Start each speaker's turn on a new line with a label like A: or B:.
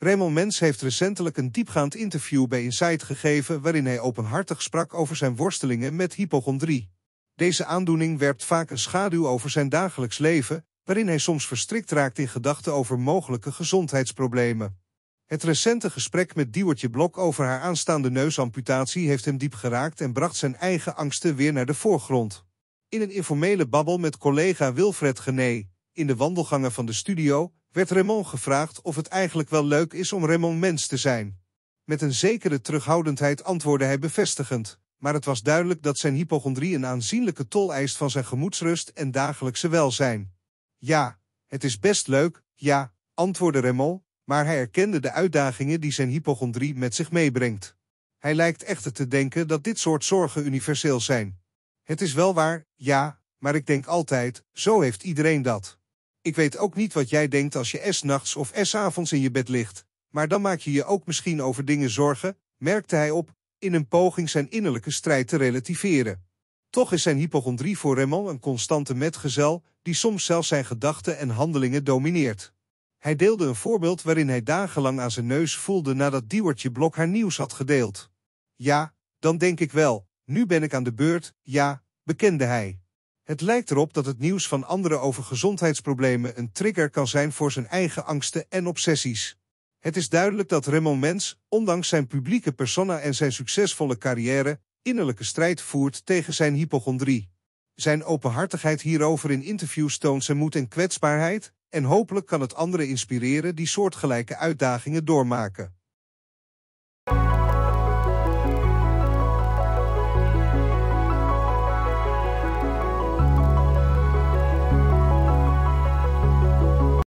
A: Raymond Mens heeft recentelijk een diepgaand interview bij Insight gegeven waarin hij openhartig sprak over zijn worstelingen met hypochondrie. Deze aandoening werpt vaak een schaduw over zijn dagelijks leven, waarin hij soms verstrikt raakt in gedachten over mogelijke gezondheidsproblemen. Het recente gesprek met Diewertje Blok over haar aanstaande neusamputatie heeft hem diep geraakt en bracht zijn eigen angsten weer naar de voorgrond. In een informele babbel met collega Wilfred Gené, in de wandelgangen van de studio, werd Raymond gevraagd of het eigenlijk wel leuk is om Raymond Mens te zijn. Met een zekere terughoudendheid antwoordde hij bevestigend, maar het was duidelijk dat zijn hypochondrie een aanzienlijke tol eist van zijn gemoedsrust en dagelijkse welzijn. Ja, het is best leuk, ja, antwoordde Raymond, maar hij erkende de uitdagingen die zijn hypochondrie met zich meebrengt. Hij lijkt echter te denken dat dit soort zorgen universeel zijn. Het is wel waar, ja, maar ik denk altijd, zo heeft iedereen dat. Ik weet ook niet wat jij denkt als je s-nachts of s-avonds in je bed ligt. Maar dan maak je je ook misschien over dingen zorgen, merkte hij op, in een poging zijn innerlijke strijd te relativeren. Toch is zijn hypochondrie voor Raymond een constante metgezel, die soms zelfs zijn gedachten en handelingen domineert. Hij deelde een voorbeeld waarin hij dagenlang aan zijn neus voelde nadat Diewertje Blok haar nieuws had gedeeld. Ja, dan denk ik wel, nu ben ik aan de beurt, ja, bekende hij. Het lijkt erop dat het nieuws van anderen over gezondheidsproblemen een trigger kan zijn voor zijn eigen angsten en obsessies. Het is duidelijk dat Raymond Mens, ondanks zijn publieke persona en zijn succesvolle carrière, innerlijke strijd voert tegen zijn hypochondrie. Zijn openhartigheid hierover in interviews toont zijn moed en kwetsbaarheid, en hopelijk kan het anderen inspireren die soortgelijke uitdagingen doormaken.